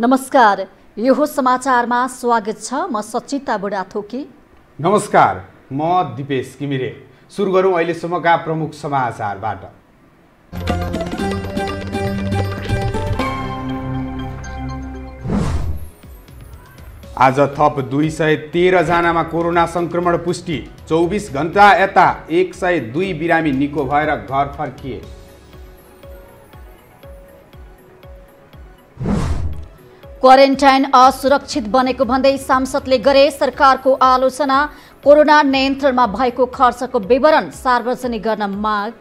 नमस्कार यो समाचारमा स्वागत छ म सचिता बुढाथोकी नमस्कार म दिपेश किमिरे सुरु गरौँ अहिलेसम्मका प्रमुख समाचारबाट आज थप दुई सय तेह्रजनामा कोरोना सङ्क्रमण पुष्टि चौबिस घन्टा यता एक सय दुई बिरामी निको भएर घर फर्किए क्वारेन्टाइन असुरक्षित बनेको भन्दै सांसदले गरे सरकारको आलोचना कोरोना नियन्त्रणमा भएको खर्चको विवरण सार्वजनिक गर्न माग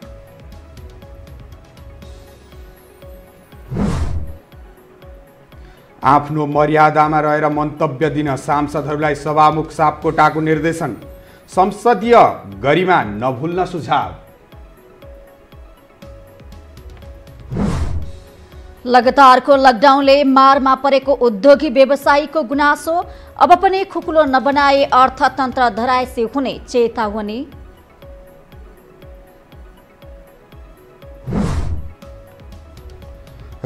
आफ्नो मर्यादामा रहेर मन्तव्य दिन सांसदहरूलाई सभामुख सापकोटाको निर्देशन संसदीय गरिमा नभुल्न सुझाव लगातारको लकडाउनले मारमा परेको उद्योगी व्यवसायीको गुनासो अब पनि खुकुलो नबनाए अर्थतन्त्र धरायसी हुने चेतावनी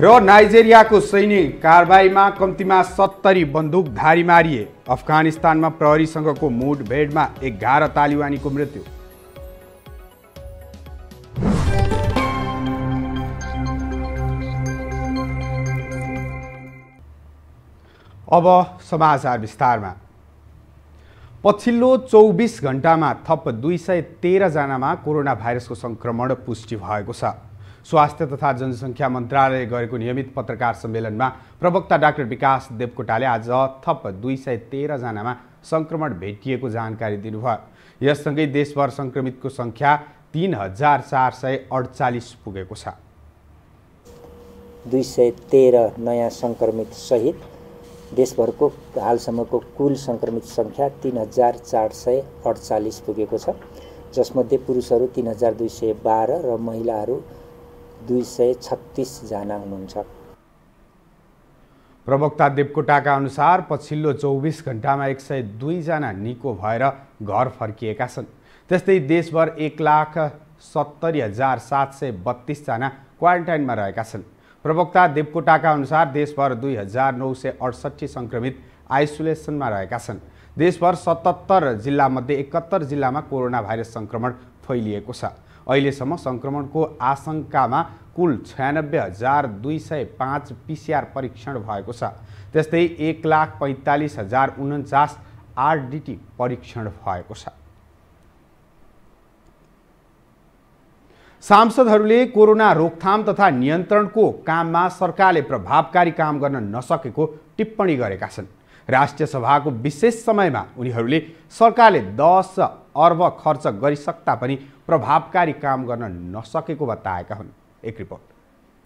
र नाइजेरियाको सैनिक कारबाहीमा कम्तीमा सत्तरी बन्दुकधारी मारिए अफगानिस्तानमा प्रहरीसँगको मुठभेडमा एघार तालिबानीको मृत्यु अब समाचार विस्तारमा पछिल्लो चौबिस घन्टामा थप दुई सय तेह्रजनामा कोरोना भाइरसको सङ्क्रमण पुष्टि भएको छ स्वास्थ्य तथा जनसङ्ख्या मन्त्रालयले गरेको नियमित पत्रकार सम्मेलनमा प्रवक्ता डाक्टर विकास देवकोटाले आज थप दुई सय तेह्रजनामा सङ्क्रमण भेटिएको जानकारी दिनुभयो यससँगै देशभर सङ्क्रमितको सङ्ख्या तिन हजार चार सय अडचालिस पुगेको छ दुई सय तेह्र नयाँ सङ्क्रमित सहित देशभरको हालसम्मको कुल सङ्क्रमित सङ्ख्या तिन हजार चार सय अडचालिस पुगेको छ जसमध्ये पुरुषहरू तिन हजार दुई सय बाह्र र महिलाहरू दुई सय छत्तिसजना हुनुहुन्छ प्रवक्ता देवकोटाका अनुसार पछिल्लो चौबिस घन्टामा एक सय दुईजना निको भएर घर फर्किएका छन् त्यस्तै देशभर एक लाख सत्तरी हजार सात सय बत्तिसजना क्वारेन्टाइनमा रहेका छन् प्रवक्ता देवकोटाका अनुसार देशभर दुई हजार नौ सय अडसट्ठी सङ्क्रमित आइसोलेसनमा रहेका छन् देशभर सतहत्तर जिल्लामध्ये एकहत्तर जिल्लामा कोरोना भाइरस सङ्क्रमण फैलिएको छ अहिलेसम्म सङ्क्रमणको आशंकामा कुल छयानब्बे हजार दुई सय पाँच पिसिआर परीक्षण भएको छ त्यस्तै एक लाख पैँतालिस हजार उन्चास आरडिटी परीक्षण भएको छ सांसदहरूले कोरोना रोकथाम तथा नियन्त्रणको काममा सरकारले प्रभावकारी काम गर्न नसकेको टिप्पणी गरेका छन् राष्ट्रिय सभाको विशेष समयमा उनीहरूले सरकारले दस अर्ब खर्च गरिसक्दा पनि प्रभावकारी काम गर्न नसकेको बताएका हुन् एक रिपोर्ट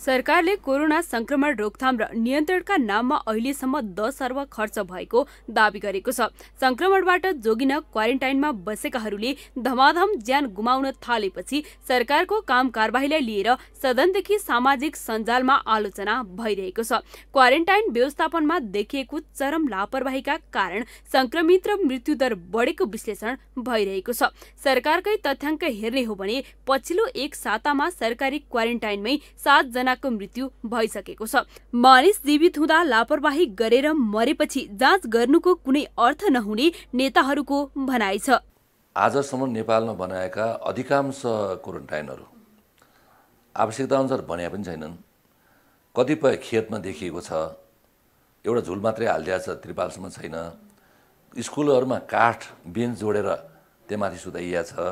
सरकारले कोरोना संक्रमण रोकथाम र नियन्त्रणका नाममा अहिलेसम्म दस अर्ब खर्च भएको दावी गरेको छ संक्रमणबाट जोगिन क्वारेन्टाइनमा बसेकाहरूले धमाधम ज्यान गुमाउन थालेपछि सरकारको काम कारवाहीलाई लिएर सदनदेखि सामाजिक सञ्जालमा आलोचना भइरहेको छ क्वारेन्टाइन व्यवस्थापनमा देखिएको चरम लापरवाहीका कारण संक्रमित र मृत्युदर बढेको विश्लेषण भइरहेको छ सरकारकै तथ्याङ्क हेर्ने हो भने पछिल्लो एक सातामा सरकारी क्वारेन्टाइनमै सातजना जनाको मृत्यु भइसकेको छ मानिस जीवित हुँदा लापरवाही गरेर मरेपछि जाँच गर्नुको कुनै अर्थ नहुने नेताहरूको भनाइ छ आजसम्म नेपालमा बनाएका अधिकांश क्वारेन्टाइनहरू आवश्यकता अनुसार बने पनि छैनन् कतिपय खेतमा देखिएको छ एउटा झुल मात्रै हालिदिएको छ त्रिपालसम्म छैन स्कुलहरूमा काठ बेन्च जोडेर त्यहाँमाथि सुताइया छ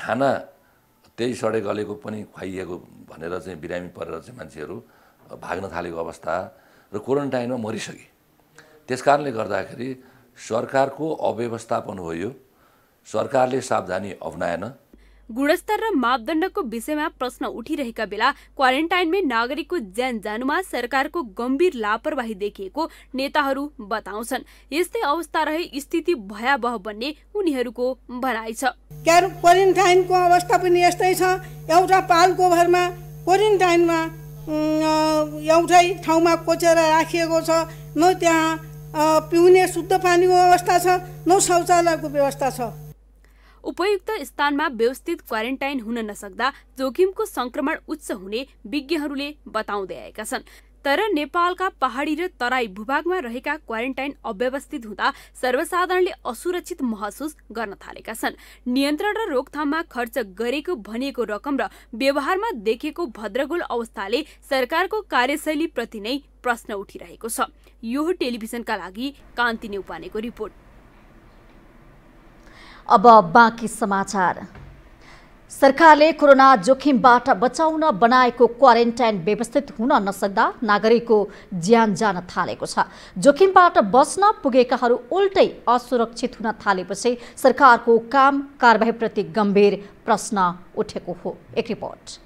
खाना त्यही सडे गलेको पनि खुवाइएको भनेर चाहिँ बिरामी परेर चाहिँ मान्छेहरू भाग्न थालेको अवस्था र क्वारेन्टाइनमा मरिसके त्यस कारणले गर्दाखेरि सरकारको अव्यवस्थापन हो यो सरकारले सावधानी अप्नाएन गुणस्तर र मापदण्डको विषयमा प्रश्न उठिरहेका बेला क्वारेन्टाइनमै नागरिकको ज्यान जानुमा सरकारको गम्भीर लापरवाही देखिएको नेताहरू बताउँछन् यस्तै अवस्था रहे स्थिति भयावह बन्ने उनीहरूको भनाइ छ क्वारेन्टाइनको अवस्था पनि यस्तै छ एउटा पालको भरमा क्वारेन्टाइनमा एउटै ठाउँमा कोचेर राखिएको छ न त्यहाँ पिउने शुद्ध पानीको व्यवस्था छ न शौचालयको व्यवस्था छ उपयुक्त स्थानमा व्यवस्थित क्वारेन्टाइन हुन नसक्दा जोखिमको संक्रमण उच्च हुने विज्ञहरूले बताउँदै आएका छन् तर नेपालका पहाडी र तराई भूभागमा रहेका क्वारेन्टाइन अव्यवस्थित हुँदा सर्वसाधारणले असुरक्षित महसुस गर्न थालेका छन् नियन्त्रण र रोकथाममा खर्च गरेको भनिएको रकम र व्यवहारमा देखेको भद्रगोल अवस्थाले सरकारको कार्यशैलीप्रति नै प्रश्न उठिरहेको छ यो टेलिभिजनका लागि कान्ति नेउपानेको रिपोर्ट अब बाँकी समाचार सरकारले कोरोना जोखिमबाट बचाउन बनाएको क्वारेन्टाइन व्यवस्थित हुन नसक्दा नागरिकको ज्यान जान थालेको छ जोखिमबाट बस्न पुगेकाहरू उल्टै असुरक्षित हुन थालेपछि सरकारको काम कारवाहीप्रति गम्भीर प्रश्न उठेको हो एक रिपोर्ट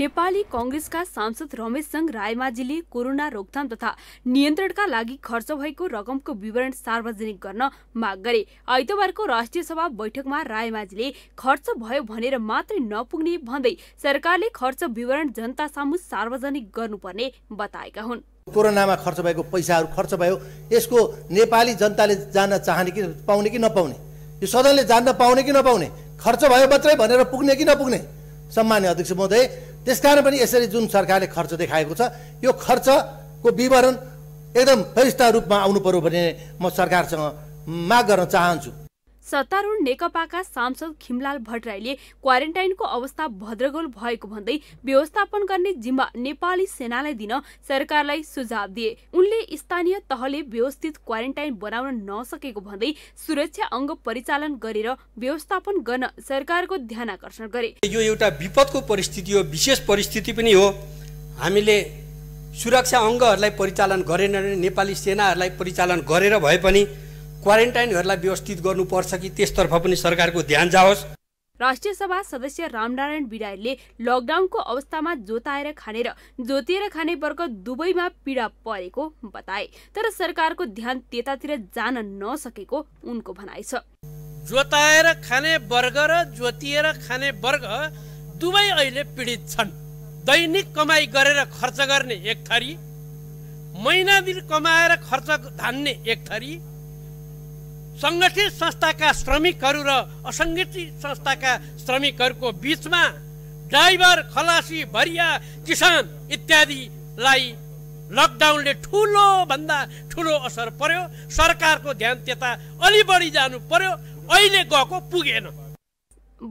नेपाली कङ्ग्रेसका सांसद रमेश संघ रायमाझीले कोरोना रोकथाम तथा नियन्त्रणका लागि खर्च भएको रकमको विवरण सार्वजनिक गर्न माग गरे आइतबारको राष्ट्रिय सभा बैठकमा रायमाझीले खर्च भयो भनेर मात्रै नपुग्ने भन्दै सरकारले खर्च विवरण जनता सामु सार्वजनिक गर्नुपर्ने बताएका हुन् कोरोनामा खर्च भएको पैसाहरू खर्च भयो यसको नेपाली जनताले जान्न चाहने कि पाउने कि नपाउने यो सदनले जान्न पाउने कि नपाउने खर्च भयो मात्रै भनेर पुग्ने कि नपुग्ने सम्मान्य अध्यक्ष महोदय त्यसकारण पनि यसरी जुन सरकारले खर्च देखाएको छ यो खर्चको विवरण एकदम फरिस्ता रूपमा आउनु पऱ्यो भने म सरकारसँग माग गर्न चाहन्छु सत्तारूढ नेकपाका सांसद खिमलाल भट्टराईले क्वारेन्टाइनको अवस्था भद्रगोल भएको भन्दै व्यवस्थापन गर्ने जिम्मा नेपाली सेनालाई दिन सरकारलाई सुझाव दिए उनले स्थानीय तहले व्यवस्थित क्वारेन्टाइन बनाउन नसकेको भन्दै सुरक्षा अङ्ग परिचालन गरेर व्यवस्थापन गर्न सरकारको ध्यान आकर्षण गरे यो एउटा विपदको परिस्थिति हो विशेष परिस्थिति पनि हो हामीले सुरक्षा अङ्गहरूलाई परिचालन गरेन नेपाली सेनाहरूलाई परिचालन गरेर भए पनि क्वारेन्टाइनहरूलाई व्यवस्थित गर्नुपर्छ कि त्यसतर्फ पनि सरकारको ध्यान जाओस् राष्ट्रिय सभा सदस्य रामनारायण विरायले लकडाउनको अवस्थामा जोताएर खाने र जोतिएर खाने वर्ग दुवैमा पीडा परेको बताए तर सरकारको ध्यान त्यतातिर जान नसकेको उनको भनाइ छ जोताएर खाने वर्ग र जोतिएर खाने वर्ग दुवै अहिले पीडित छन् दैनिक कमाई गरेर खर्च गर्ने एक थरी महिना दिन कमाएर खर्च धान्ने एक थरी सङ्गठित संस्थाका श्रमिकहरू र असङ्गठित संस्थाका श्रमिकहरूको बिचमा ड्राइभर खलासी भरिया किसान इत्यादिलाई लकडाउनले भन्दा ठुलो असर पर्यो सरकारको ध्यान त्यता अलि बढी जानु पर्यो अहिले गएको पुगेन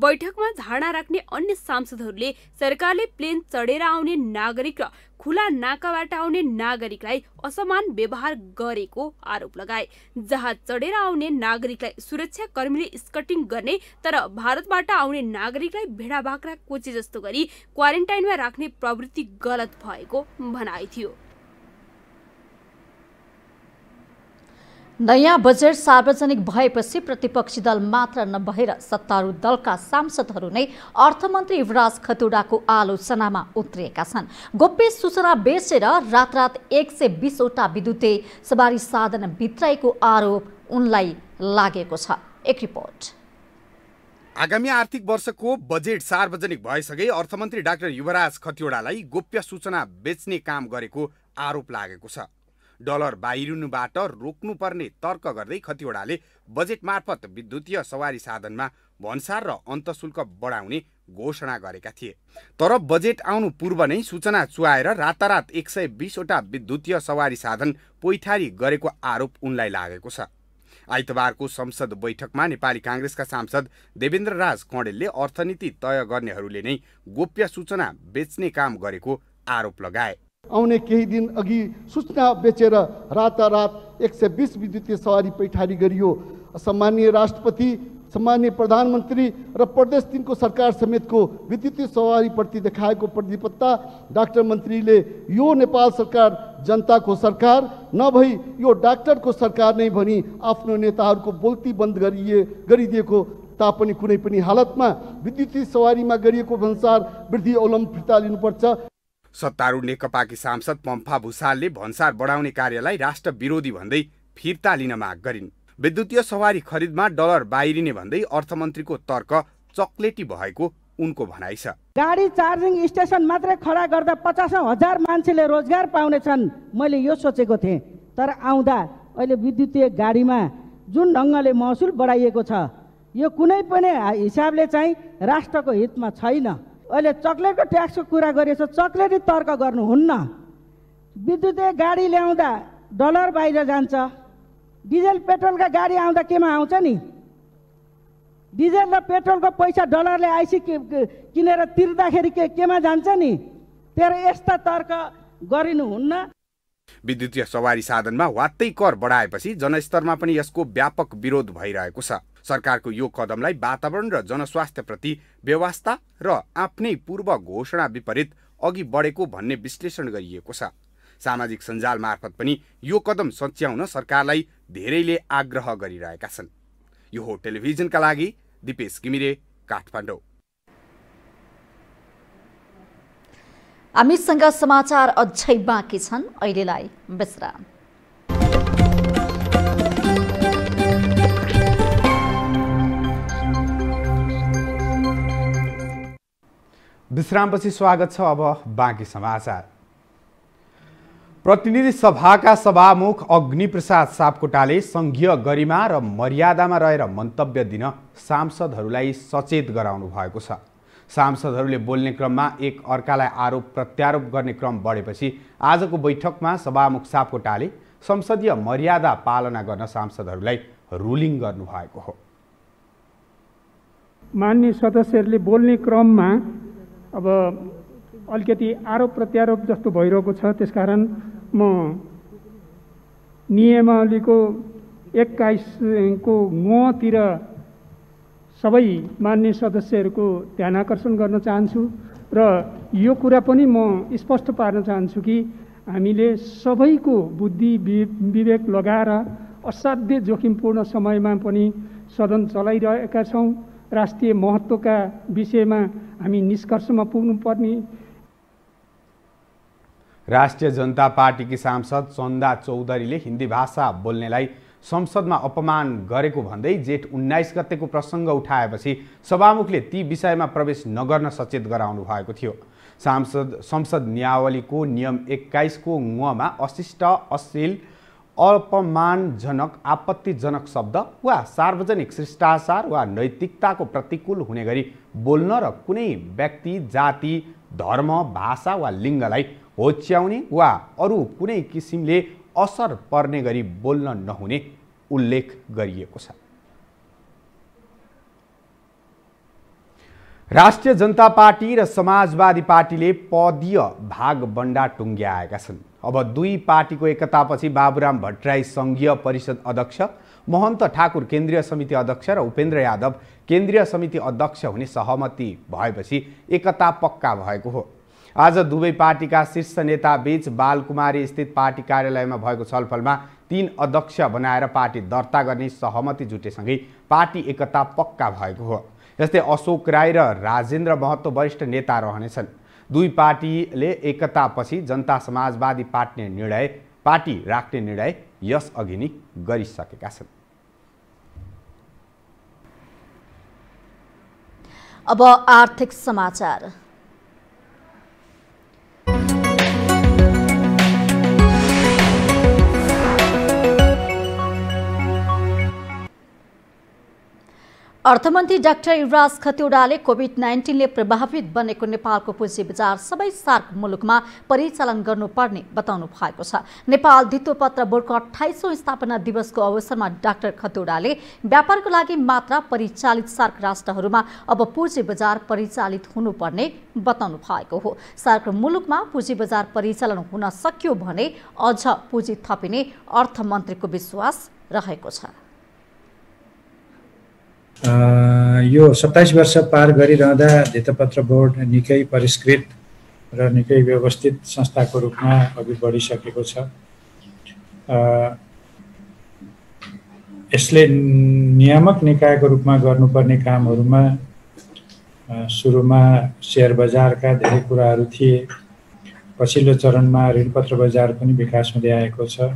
बैठकमा धारणा राख्ने अन्य सांसदहरूले सरकारले प्लेन चढेर आउने नागरिक र खुला नाकाबाट आउने नागरिकलाई असमान व्यवहार गरेको आरोप लगाए जहाज चढेर आउने नागरिकलाई सुरक्षाकर्मीले स्कटिङ गर्ने तर भारतबाट आउने नागरिकलाई भेडा बाख्रा कोचे जस्तो गरी क्वारेन्टाइनमा राख्ने प्रवृत्ति गलत भएको भनाइ थियो नयाँ बजेट सार्वजनिक भएपछि प्रतिपक्षी दल मात्र नभएर सत्तारूढ दलका सांसदहरू नै अर्थमन्त्री युवराज खतुडाको आलोचनामा उत्रिएका छन् गोप्य सूचना बेचेर रातरात एक सय बिसवटा विद्युते सवारी साधन भित्राएको आरोप उनलाई लागेको छ एक रिपोर्ट आगामी आर्थिक वर्षको बजेट सार्वजनिक भएसँगै अर्थमन्त्री डाक्टर युवराज खतिवडालाई गोप्य सूचना बेच्ने काम गरेको आरोप लागेको छ डलर बाहिरिनुबाट रोक्नुपर्ने तर्क गर्दै खतिवडाले बजेट मार्फत विद्युतीय सवारी साधनमा भन्सार र अन्तशुल्क बढाउने घोषणा गरेका थिए तर बजेट आउनु पूर्व नै सूचना चुहाएर रातारात एक सय बिसवटा विद्युतीय सवारी साधन पैथारी गरेको आरोप उनलाई लागेको छ आइतबारको संसद बैठकमा नेपाली काङ्ग्रेसका सांसद देवेन्द्र राज कणेलले अर्थनीति तय गर्नेहरूले नै गोप्य सूचना बेच्ने काम गरेको आरोप लगाए आउने केही दिन अघि सूचना बेचेर रातारात एक सय बिस विद्युतीय सवारी पैठारी गरियो सामान्य राष्ट्रपति सामान्य प्रधानमन्त्री र प्रदेश तिनको सरकार समेतको विद्युतीय सवारीप्रति देखाएको प्रतिपत्ता डाक्टर मन्त्रीले यो नेपाल सरकार जनताको सरकार नभई यो डाक्टरको सरकार नै भनी आफ्नो नेताहरूको बोल्ती बन्द गरिए गरिदिएको तापनि कुनै पनि हालतमा विद्युतीय सवारीमा गरिएको भन्सार वृद्धि अवलम्ब फिर्ता लिनुपर्छ सत्तारूढ नेकपाकी सांसद पम्फा भूषालले भन्सार बढाउने कार्यलाई राष्ट्र विरोधी भन्दै फिर्ता लिन माग गरिन् विद्युतीय सवारी खरिदमा डलर बाहिरिने भन्दै अर्थमन्त्रीको तर्क चक्लेटी भएको उनको भनाइ छ गाडी चार्जिङ स्टेसन मात्रै खडा गर्दा पचासौँ हजार मान्छेले रोजगार पाउनेछन् मैले यो सोचेको थिएँ तर आउँदा अहिले विद्युतीय गाडीमा जुन ढङ्गले महसुल बढाइएको छ यो कुनै पनि हिसाबले चाहिँ राष्ट्रको हितमा छैन अहिले चक्लेटको ट्याक्सको कुरा गरिएछ चक्लेटी तर्क गर्नुहुन्न विद्युतीय गाडी ल्याउँदा डलर बाहिर जान्छ डिजेल पेट्रोलका गाडी आउँदा केमा आउँछ नि डिजेल र पेट्रोलको पैसा डलरले आइसी किनेर तिर्दाखेरि के केमा जान्छ नि तेरो यस्ता तर्क गरिनुहुन्न विद्युतीय सवारी साधनमा वात्तै कर बढाएपछि जनस्तरमा पनि यसको व्यापक विरोध भइरहेको छ सरकारको यो कदमलाई वातावरण र जनस्वास्थ्यप्रति व्यवस्था र आफ्नै पूर्व घोषणा विपरीत अघि बढेको भन्ने विश्लेषण गरिएको छ सामाजिक सञ्जाल मार्फत पनि यो कदम सच्याउन सरकारलाई धेरैले आग्रह गरिरहेका छन् यो हो टेलिभिजनका लागि दिपेश घिमिरे काठमाडौँ हामीसँग समाचार अझै बाँकी छन् अहिलेलाई विश्राम विश्रामपछि स्वागत छ अब बाँकी समाचार प्रतिनिधि सभाका सभामुख अग्निप्रसाद सापकोटाले सङ्घीय गरिमा र मर्यादामा रहेर मन्तव्य दिन सांसदहरूलाई सचेत गराउनु भएको छ सांसदहरूले बोल्ने क्रममा एक अर्कालाई आरोप प्रत्यारोप गर्ने क्रम बढेपछि आजको बैठकमा सभामुख सापकोटाले संसदीय मर्यादा पालना गर्न सांसदहरूलाई रुलिङ गर्नुभएको हो मान्य सदस्यहरूले बोल्ने क्रममा अब अलिकति आरोप प्रत्यारोप जस्तो भइरहेको छ त्यसकारण म नियमावलीको एक्काइसको मतिर सबै मान्य सदस्यहरूको ध्यान आकर्षण गर्न चाहन्छु र यो कुरा पनि म स्पष्ट पार्न चाहन्छु कि हामीले सबैको बुद्धि विवेक लगाएर असाध्य जोखिमपूर्ण समयमा पनि सदन चलाइरहेका छौँ राष्ट्रिय महत्त्वका विषयमा हामी निष्कर्षमा पुग्नुपर्ने राष्ट्रिय जनता पार्टीकी सांसद चन्दा चौधरीले हिन्दी भाषा बोल्नेलाई संसदमा अपमान गरेको भन्दै जेठ उन्नाइस गतेको प्रसङ्ग उठाएपछि सभामुखले ती विषयमा प्रवेश नगर्न सचेत गराउनु भएको थियो सांसद संसद नियावलीको नियम एक्काइसको ङमा अशिष्ट अश्लील अपमानजनक आपत्तिजनक शब्द वा सार्वजनिक शिष्टाचार वा नैतिकताको प्रतिकूल हुने गरी बोल्न र कुनै व्यक्ति जाति धर्म भाषा वा लिङ्गलाई होच्याउने वा अरू कुनै किसिमले असर पर्ने गरी बोल्न नहुने उल्लेख गरिएको छ राष्ट्रिय जनता पार्टी र समाजवादी पार्टीले पदीय भाग बन्डा टुङ्ग्याएका छन् अब दुई पार्टीको एकतापछि बाबुराम भट्टराई सङ्घीय परिषद अध्यक्ष महन्त ठाकुर केन्द्रीय समिति अध्यक्ष र उपेन्द्र यादव केन्द्रीय समिति अध्यक्ष हुने सहमति भएपछि एकता पक्का भएको हो आज दुवै पार्टीका शीर्ष नेताबीच बालकुमारी स्थित पार्टी कार्यालयमा भएको छलफलमा तीन अध्यक्ष बनाएर पार्टी दर्ता गर्ने सहमति जुटेसँगै पार्टी एकता पक्का भएको हो यस्तै अशोक राई र राजेन्द्र महत्त्व वरिष्ठ नेता रहनेछन् दुई पार्टीले एकतापछि जनता समाजवादी पार्टी निर्णय पार्टी राख्ने निर्णय यसअघि नै गरिसकेका छन् अब आर्थिक समाचार अर्थमन्त्री डाक्टर युवराज खतिवडाले कोभिड नाइन्टिनले प्रभावित बनेको नेपालको पुँजी बजार सबै सार्क मुलुकमा परिचालन गर्नुपर्ने बताउनु भएको छ नेपाल धितोपत्र बोर्डको अठाइसौँ स्थापना दिवसको अवसरमा डाक्टर खतिवडाले व्यापारको लागि मात्र परिचालित सार्क राष्ट्रहरूमा अब पुँजी बजार परिचालित हुनुपर्ने बताउनु भएको हो सार्क मुलुकमा पुँजी बजार परिचालन हुन सक्यो भने अझ पुँजी थपिने अर्थमन्त्रीको विश्वास रहेको छ यो सत्ताइस वर्ष पार गरिरहँदा धितपत्र बोर्ड निकै परिष्कृत र निकै व्यवस्थित संस्थाको रूपमा अघि बढिसकेको छ यसले नियामक निकायको रूपमा गर्नुपर्ने कामहरूमा सुरुमा सेयर बजारका धेरै कुराहरू थिए पछिल्लो चरणमा ऋणपत्र बजार पनि विकास हुँदै आएको छ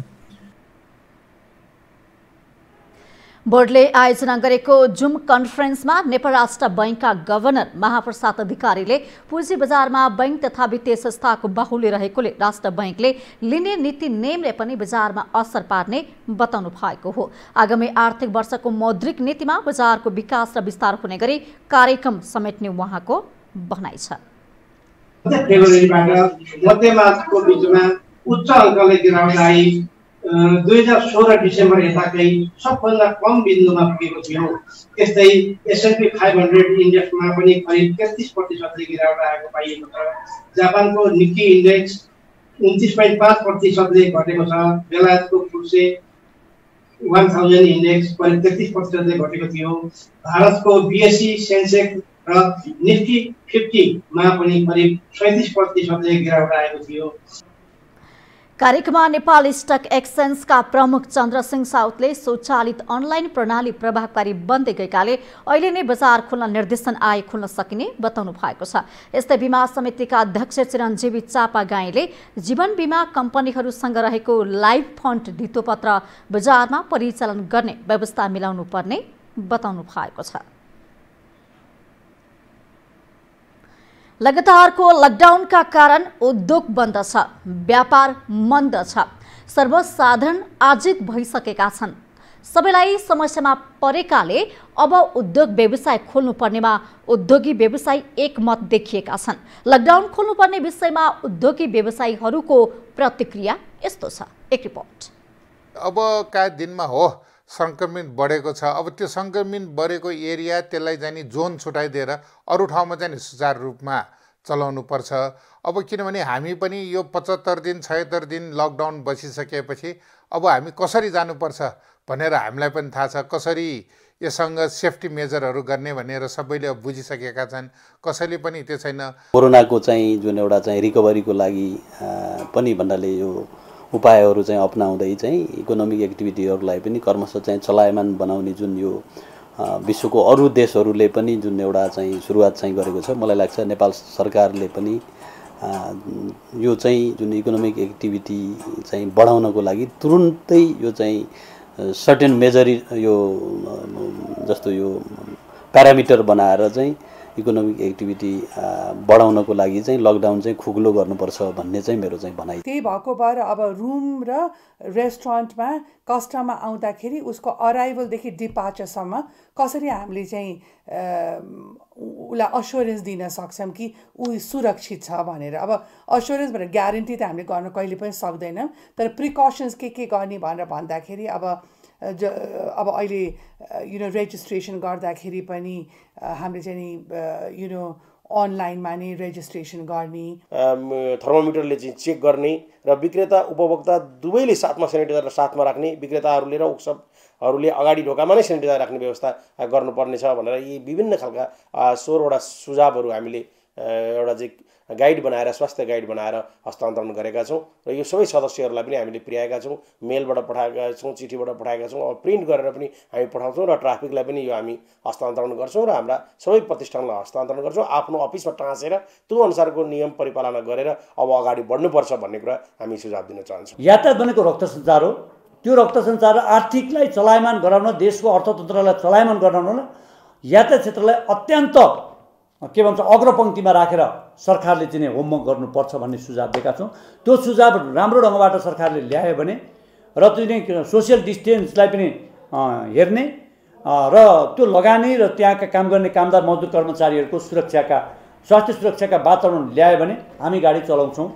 बोर्डले आयोजना गरेको जुम कन्फरेन्समा नेपाल राष्ट्र बैङ्कका गभर्नर महाप्रसाद अधिकारीले पुँजी बजारमा बैङ्क तथा वित्तीय संस्थाको बाहुल्य रहेकोले राष्ट्र बैङ्कले लिने नीति नेमले पनि बजारमा असर पार्ने बताउनु भएको हो आगामी आर्थिक वर्षको मौद्रिक नीतिमा बजारको विकास र विस्तार हुने गरी कार्यक्रम समेट्ने उहाँको भनाइ छ उच्च दुई हजार सोह्र डिसेम्बर यताकै सबभन्दा कम बिन्दुमा पुगेको थियौँ त्यस्तै एसएनपी फाइभ हन्ड्रेड इन्डेक्समा पनि करिब तेत्तिस प्रतिशतले गिरावट आएको पाइएको छ जापानको निक्की इन्डेक्स उन्तिस पोइन्ट पाँच प्रतिशतले घटेको छ बेलायतको फुर्से वान थाउजन्ड इन्डेक्स करिब तेत्तिस प्रतिशतले घटेको थियो भारतको बिएससी सेन्सेक्स e, र निफ्टी फिफ्टीमा पनि करिब सैँतिस प्रतिशतले गिरावट आएको थियो कार्यक्रममा नेपाल स्टक एक्सचेन्जका प्रमुख चन्द्रसिंह साउतले स्वचालित अनलाइन प्रणाली प्रभावकारी बन्दै गएकाले अहिले नै बजार खोल्न निर्देशन आए खुल्न सकिने बताउनु भएको छ यस्तै बिमा समितिका अध्यक्ष चिरञ्जीवी चापा गाईले जीवन बिमा कम्पनीहरूसँग रहेको लाइफ फन्ड धितोपत्र बजारमा परिचालन गर्ने व्यवस्था मिलाउनु पर्ने बताउनु भएको छ लगातारको लकडाउनका कारण उद्योग बन्द छ व्यापार मन्द छ सर्वसाधारण आजित भइसकेका छन् सबैलाई समस्यामा परेकाले अब उद्योग व्यवसाय खोल्नुपर्नेमा उद्योगी व्यवसाय एकमत देखिएका छन् लकडाउन खोल्नुपर्ने विषयमा उद्योगी व्यवसायीहरूको प्रतिक्रिया यस्तो छ एक रिपोर्ट अबका दिनमा हो सङ्क्रमित बढेको छ अब त्यो सङ्क्रमित बढेको एरिया त्यसलाई जाने जोन छुट्याइदिएर अरू ठाउँमा जाने सुचारू रूपमा चलाउनु पर्छ अब किनभने हामी पनि यो पचहत्तर दिन छयत्तर दिन लकडाउन बसिसकेपछि अब हामी कसरी जानुपर्छ भनेर हामीलाई पनि थाहा छ कसरी यससँग सेफ्टी मेजरहरू गर्ने भनेर सबैले अब बुझिसकेका छन् कसैले पनि त्यो छैन कोरोनाको चाहिँ जुन एउटा चाहिँ रिकभरीको लागि पनि भन्नाले यो उपायहरू चाहिँ अप्नाउँदै चाहिँ इकोनोमिक एक्टिभिटीहरूलाई पनि क्रमशः चाहिँ चलायमान बनाउने जुन यो विश्वको अरू देशहरूले पनि जुन एउटा चाहिँ सुरुवात चाहिँ गरेको छ मलाई लाग्छ नेपाल सरकारले पनि यो चाहिँ जुन इकोनोमिक एक्टिभिटी चाहिँ बढाउनको लागि तुरुन्तै यो चाहिँ सर्टेन मेजरी यो जस्तो यो प्यारामिटर बनाएर चाहिँ इकोनोमिक एक्टिभिटी बढाउनको लागि चाहिँ लकडाउन चाहिँ खुग्लो गर्नुपर्छ भन्ने चाहिँ मेरो चाहिँ भनाइ त्यही भएको भएर अब रुम र रेस्टुरेन्टमा कस्टमर आउँदाखेरि उसको अराइभलदेखि डिपार्चरसम्म कसरी हामीले चाहिँ उसलाई अस्योरेन्स दिन सक्छौँ कि ऊ सुरक्षित छ भनेर अब अस्योरेन्स भनेर ग्यारेन्टी त हामीले गर्न कहिले पनि सक्दैनौँ तर प्रिकसन्स के के गर्ने भनेर भन्दाखेरि अब अब अहिले यु नो रेजिस्ट्रेसन गर्दाखेरि पनि हामीले चाहिँ नि यु नो अनलाइनमा नै रेजिस्ट्रेसन गर्ने थर्मोमिटरले चाहिँ चेक गर्ने र विक्रेता उपभोक्ता दुवैले साथमा सेनिटाइजर साथमा राख्ने विक्रेताहरूले र उत्सवहरूले अगाडि ढोकामा नै सेनिटाइजर राख्ने व्यवस्था गर्नुपर्नेछ भनेर यी विभिन्न खालका सोह्रवटा सुझावहरू हामीले एउटा चाहिँ गाइड बनाएर स्वास्थ्य गाइड बनाएर हस्तान्तरण गरेका छौँ र यो सबै सदस्यहरूलाई पनि हामीले पुर्याएका छौँ मेलबाट पठाएका छौँ चिठीबाट पठाएका छौँ अब प्रिन्ट गरेर पनि हामी पठाउँछौँ र ट्राफिकलाई पनि यो हामी हस्तान्तरण गर्छौँ र हाम्रा सबै प्रतिष्ठानलाई हस्तान्तरण गर्छौँ आफ्नो अफिसमा टाँसेर त्यो अनुसारको नियम परिपालना गरेर अब अगाडि बढ्नुपर्छ भन्ने कुरा हामी सुझाव दिन चाहन्छौँ यातायात भनेको रक्त सञ्चार हो त्यो रक्त सञ्चार आर्थिकलाई चलायमान गराउन देशको अर्थतन्त्रलाई चलायमान गराउन यातायात क्षेत्रलाई अत्यन्त के भन्छ अग्रपङ्क्तिमा राखेर सरकारले चाहिँ होमवर्क गर्नुपर्छ भन्ने सुझाव दिएका छौँ त्यो सुझाव राम्रो ढङ्गबाट सरकारले ल्यायो भने र त्यो चाहिँ सोसियल डिस्टेन्सलाई पनि हेर्ने र त्यो लगानी र त्यहाँका काम गर्ने कामदार मजदुर कर्मचारीहरूको सुरक्षाका स्वास्थ्य सुरक्षाका वातावरण ल्यायो भने हामी गाडी चलाउँछौँ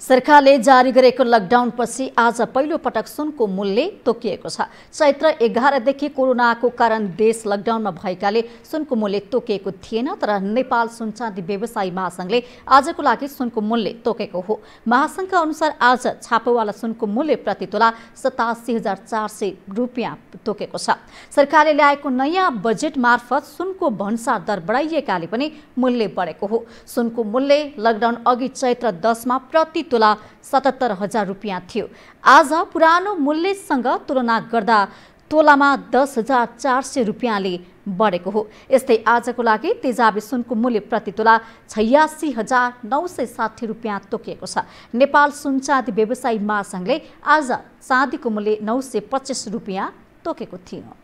सरकारले जारी गरेको लकडाउनपछि आज पहिलो पटक सुनको मूल्य तोकिएको छ चैत्र एघारदेखि कोरोनाको कारण देश लकडाउनमा भएकाले सुनको मूल्य तोकिएको थिएन तर नेपाल सुन चाँदी व्यवसायी महासङ्घले आजको लागि सुनको मूल्य तोकेको हो महासङ्घका अनुसार आज छापावाला सुनको मूल्य प्रति तोला सतासी हजार चार सय रुपियाँ तोकेको छ सरकारले ल्याएको नयाँ बजेट मार्फत सुनको भन्सार दर बढाइएकाले पनि मूल्य बढेको हो सुनको मूल्य लकडाउन अघि चैत्र दसमा प्रति तोला सतहत्तर हजार रुपियाँ थियो आज पुरानो मूल्यसँग तुलना गर्दा तोलामा दस हजार चार सय रुपियाँले बढेको हो यस्तै आजको लागि तेजाबी सुनको मूल्य प्रति तोला छयासी हजार नौ सय साठी रुपियाँ तोकिएको छ नेपाल सुन चाँदी व्यवसायी महासङ्घले आज चाँदीको मूल्य नौ सय पच्चिस रुपियाँ तोकेको थियो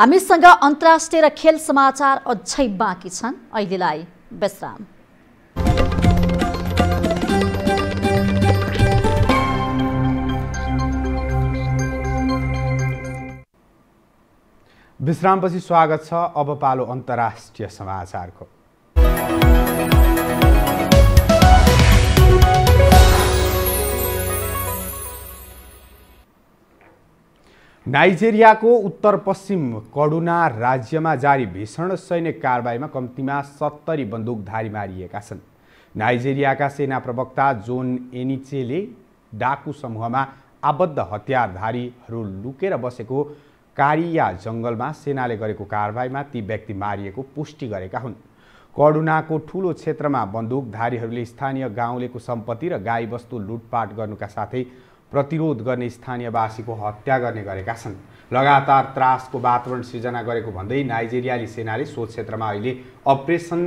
हामीसँग अन्तर्राष्ट्रिय र खेल समाचार अझै बाँकी छन् अहिलेलाई विश्राम विश्रामपछि स्वागत छ अब पालो अन्तर्राष्ट्रिय समाचारको नाइजेरियाको उत्तर पश्चिम कडुना राज्यमा जारी भीषण सैनिक कारवाहीमा कम्तीमा सत्तरी बन्दुकधारी मारिएका छन् नाइजेरियाका सेना प्रवक्ता जोन एनिचेले डाकु समूहमा आबद्ध हतियारधारीहरू लुकेर बसेको कारिया जङ्गलमा सेनाले गरेको कारवाहीमा ती व्यक्ति मारिएको पुष्टि गरेका हुन् कडुनाको ठुलो क्षेत्रमा बन्दुकधारीहरूले स्थानीय गाउँलेको सम्पत्ति र गाईवस्तु लुटपाट गर्नुका साथै प्रतिरोध गर्ने स्थानीयवासीको हत्या गर्ने गरेका छन् लगातार त्रासको वातावरण सिर्जना गरेको भन्दै नाइजेरियाली सेनाले सो क्षेत्रमा अहिले अपरेसन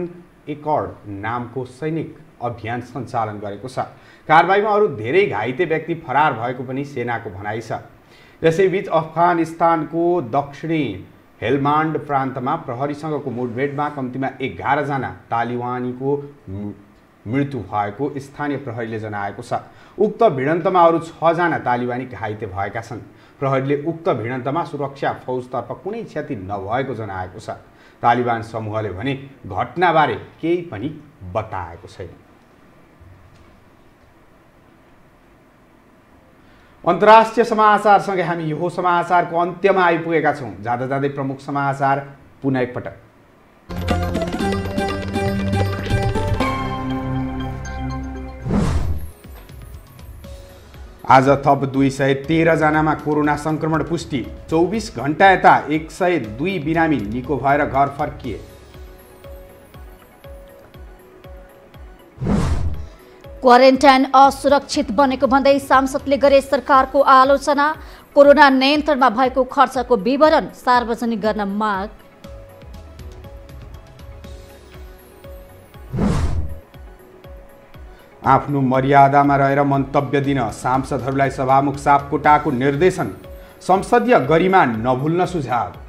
एकर्ड नामको सैनिक अभियान सञ्चालन गरेको छ कारबाहीमा अरू धेरै घाइते व्यक्ति फरार भएको पनि सेनाको भनाइ छ यसैबीच अफगानिस्तानको दक्षिणी हेलमान्ड प्रान्तमा प्रहरीसँगको मुठभेडमा कम्तीमा एघारजना तालिबानीको मृत्यु भएको स्थानीय प्रहरीले जनाएको छ उक्त भिडन्तमा अरू छजना तालिबानी घाइते भएका छन् प्रहरीले उक्त भिडन्तमा सुरक्षा फौजतर्फ कुनै क्षति नभएको जनाएको छ तालिबान समूहले भने घटनाबारे केही पनि बताएको छैन अन्तर्राष्ट्रिय समाचारसँगै हामी यो समाचारको अन्त्यमा आइपुगेका छौँ जाँदा जाँदै प्रमुख समाचार पुनः एकपटक आज थप दुई सय तेह्रजनामा कोरोना सङ्क्रमण पुष्टि चौबिस घन्टा यता एक सय दुई बिरामी निको भएर घर फर्किए क्वारेन्टाइन असुरक्षित बनेको भन्दै सांसदले गरे सरकारको आलोचना कोरोना नियन्त्रणमा भएको खर्चको विवरण सार्वजनिक गर्न माग आफ्नो मर्यादामा रहेर मन्तव्य दिन सांसदहरूलाई सभामुख सापकोटाको निर्देशन संसदीय गरिमा नभुल्न सुझाव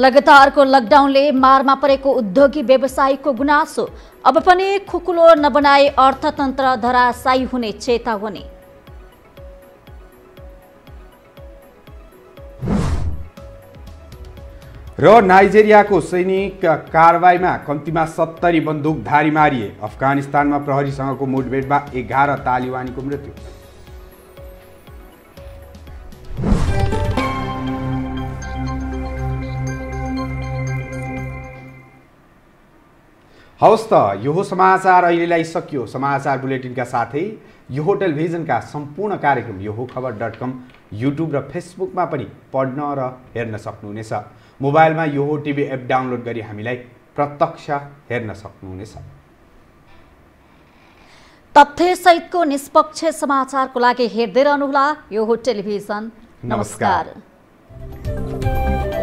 लगातारको लकडाउनले मारमा परेको उद्योगी व्यवसायीको गुनासो अब पनि खुकुलो नबनाए अर्थतन्त्र धराशायी हुने चेतावनी र नाइजेरियाको सैनिक कारवाहीमा कम्तीमा सत्तरी बन्दुकधारी मारिए अफगानिस्तानमा प्रहरीसँगको मुठभेडमा एघार तालिबानीको मृत्यु हवस् त यो समाचार अहिलेलाई सकियो समाचार बुलेटिनका साथै यो टेलिभिजनका सम्पूर्ण कार्यक्रम यो खबर डट कम युट्युब र फेसबुकमा पनि पढ्न र हेर्न सक्नुहुनेछ मोबाइलमा यो टिभी एप डाउनलोड गरी हामीलाई प्रत्यक्ष हेर्न सक्नुहुनेछ तथ्यसहितको निष्पक्ष समाचारको लागि हेर्दै रहनुहोला यो हो टेलिभिजन नमस्कार, नमस्कार।